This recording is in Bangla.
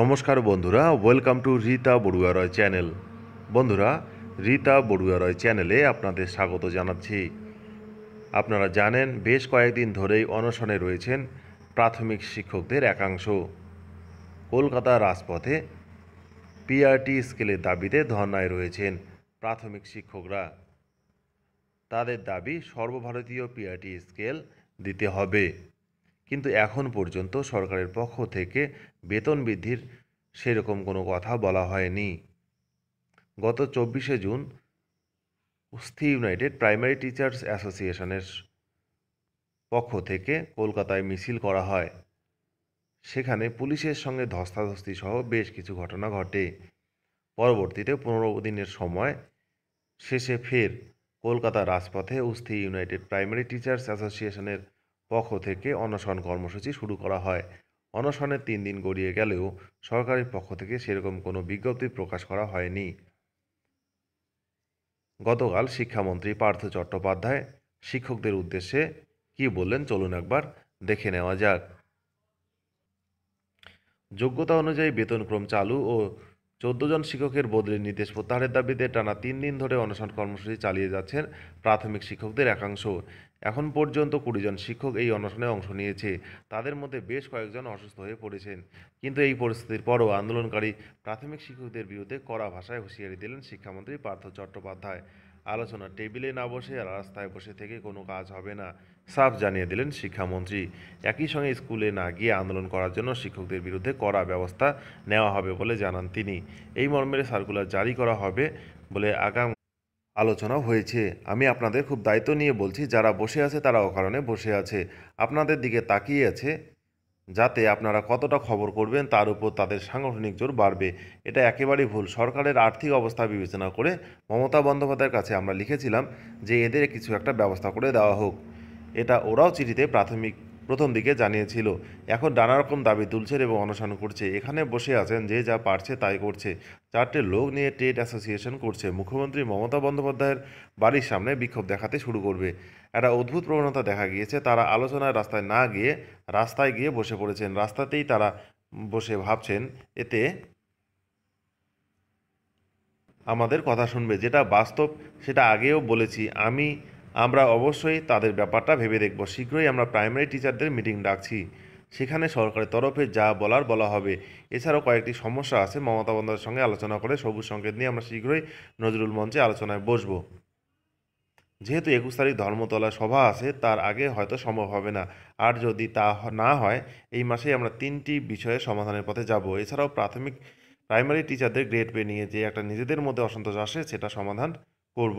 নমস্কার বন্ধুরা welcome to Rita Barua Roy channel বন্ধুরা রীতা বড়ুয়া রয় চ্যানেলে আপনাদের স্বাগত জানাচ্ছি আপনারা জানেন বেশ কয়েকদিন ধরেই অনশনে রয়েছেন প্রাথমিক শিক্ষকদের একাংশ কলকাতা রাজপথে পিআরটি স্কেলের দাবিতে ধর্নায় রয়েছেন প্রাথমিক শিক্ষকরা তাদের দাবি সর্বভারতীয় পিআরটি স্কেল দিতে হবে কিন্তু এখন পর্যন্ত সরকারের পক্ষ থেকে বেতন বৃদ্ধির সেরকম কোনো কথা বলা হয়নি গত চব্বিশে জুন স্থি ইউনাইটেড প্রাইমারি টিচার্স অ্যাসোসিয়েশনের পক্ষ থেকে কলকাতায় মিছিল করা হয় সেখানে পুলিশের সঙ্গে ধস্তাধস্তি সহ বেশ কিছু ঘটনা ঘটে পরবর্তীতে পনেরো দিনের সময় শেষে ফের কলকাতা রাজপথে উস্থি ইউনাইটেড প্রাইমারি টিচার্স অ্যাসোসিয়েশনের পক্ষ থেকে অনশন কর্মসূচি শুরু করা হয় অনশনের তিন দিন গড়িয়ে গেলেও সরকারের পক্ষ থেকে সেরকম কোনো বিজ্ঞপ্তি প্রকাশ করা হয়নি গতকাল শিক্ষামন্ত্রী পার্থ চট্টোপাধ্যায় শিক্ষকদের উদ্দেশ্যে কি বললেন চলুন একবার দেখে নেওয়া যাক যোগ্যতা অনুযায়ী বেতনক্রম চালু ও চোদ্দ জন শিক্ষকের বদলির নির্দেশ প্রত্যাহারের দাবিতে টানা তিন দিন ধরে অনশন কর্মসূচি চালিয়ে যাচ্ছেন প্রাথমিক শিক্ষকদের একাংশ এখন পর্যন্ত কুড়ি জন শিক্ষক এই অনশনে অংশ নিয়েছে তাদের মধ্যে বেশ কয়েকজন অসুস্থ হয়ে পড়েছেন কিন্তু এই পরিস্থিতির পরও আন্দোলনকারী প্রাথমিক শিক্ষকদের বিরুদ্ধে কড়া ভাষায় হুঁশিয়ারি দিলেন শিক্ষামন্ত্রী পার্থ চট্টোপাধ্যায় আলোচনা টেবিলে না বসে রাস্তায় বসে থেকে কোনো কাজ হবে না সাফ জানিয়ে দিলেন শিক্ষামন্ত্রী একই সঙ্গে স্কুলে না গিয়ে আন্দোলন করার জন্য শিক্ষকদের বিরুদ্ধে কড়া ব্যবস্থা নেওয়া হবে বলে জানান তিনি এই মর্মের সার্কুলার জারি করা হবে বলে আগাম আলোচনা হয়েছে আমি আপনাদের খুব দায়িত্ব নিয়ে বলছি যারা বসে আছে তারা অকারণে বসে আছে আপনাদের দিকে তাকিয়ে আছে যাতে আপনারা কতটা খবর করবেন তার উপর তাদের সাংগঠনিক জোর বাড়বে এটা একেবারেই ভুল সরকারের আর্থিক অবস্থা বিবেচনা করে মমতা বন্দ্যোপাধ্যায়ের কাছে আমরা লিখেছিলাম যে এদের কিছু একটা ব্যবস্থা করে দেওয়া হোক এটা ওরাও চিঠিতে প্রাথমিক প্রথম দিকে জানিয়েছিল এখন নানা রকম দাবি তুলছেন এবং অনশন করছে এখানে বসে আছেন যে যা পারছে তাই করছে চারটে লোক নিয়ে ট্রেড অ্যাসোসিয়েশন করছে মুখ্যমন্ত্রী মমতা বন্দ্যোপাধ্যায়ের বাড়ির সামনে বিক্ষোভ দেখাতে শুরু করবে একটা অদ্ভুত প্রবণতা দেখা গিয়েছে তারা আলোচনার রাস্তায় না গিয়ে রাস্তায় গিয়ে বসে পড়েছেন রাস্তাতেই তারা বসে ভাবছেন এতে আমাদের কথা শুনবে যেটা বাস্তব সেটা আগেও বলেছি আমি আমরা অবশ্যই তাদের ব্যাপারটা ভেবে দেখব শীঘ্রই আমরা প্রাইমারি টিচারদের মিটিং ডাকছি সেখানে সরকারের তরফে যা বলার বলা হবে এছাড়াও কয়েকটি সমস্যা আছে মমতা বন্দার সঙ্গে আলোচনা করে সবুজ সংকেত নিয়ে আমরা শীঘ্রই নজরুল মঞ্চে আলোচনায় বসব যেহেতু একুশ তারিখ ধর্মতলা সভা আছে তার আগে হয়তো সম্ভব হবে না আর যদি তা না হয় এই মাসে আমরা তিনটি বিষয়ে সমাধানের পথে যাব এছাড়াও প্রাথমিক প্রাইমারি টিচারদের গ্রেড পে নিয়ে যে একটা নিজেদের মধ্যে অসন্তোষ আসে সেটা সমাধান করব